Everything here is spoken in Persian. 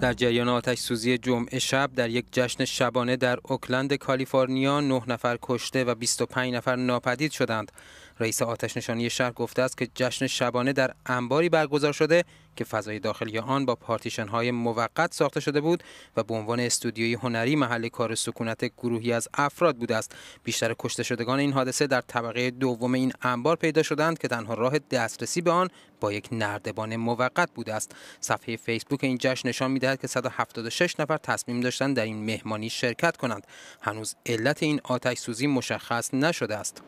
در جریان آتش سوزی جمعه شب در یک جشن شبانه در اوکلند کالیفرنیا 9 نفر کشته و 25 نفر ناپدید شدند. رئیس آتش نشانی شهر گفته است که جشن شبانه در انباری برگزار شده که فضای داخلی آن با پارتیشن های موقت ساخته شده بود و به عنوان استودیوی هنری محل کار سکونت گروهی از افراد بوده است بیشتر کشته شدگان این حادثه در طبقه دوم این انبار پیدا شدند که تنها راه دسترسی به آن با یک نردبان موقت بوده است صفحه فیسبوک این جشن نشان میدهد که 176 نفر تصمیم داشتند در این مهمانی شرکت کنند هنوز علت این آتش سوزی مشخص نشده است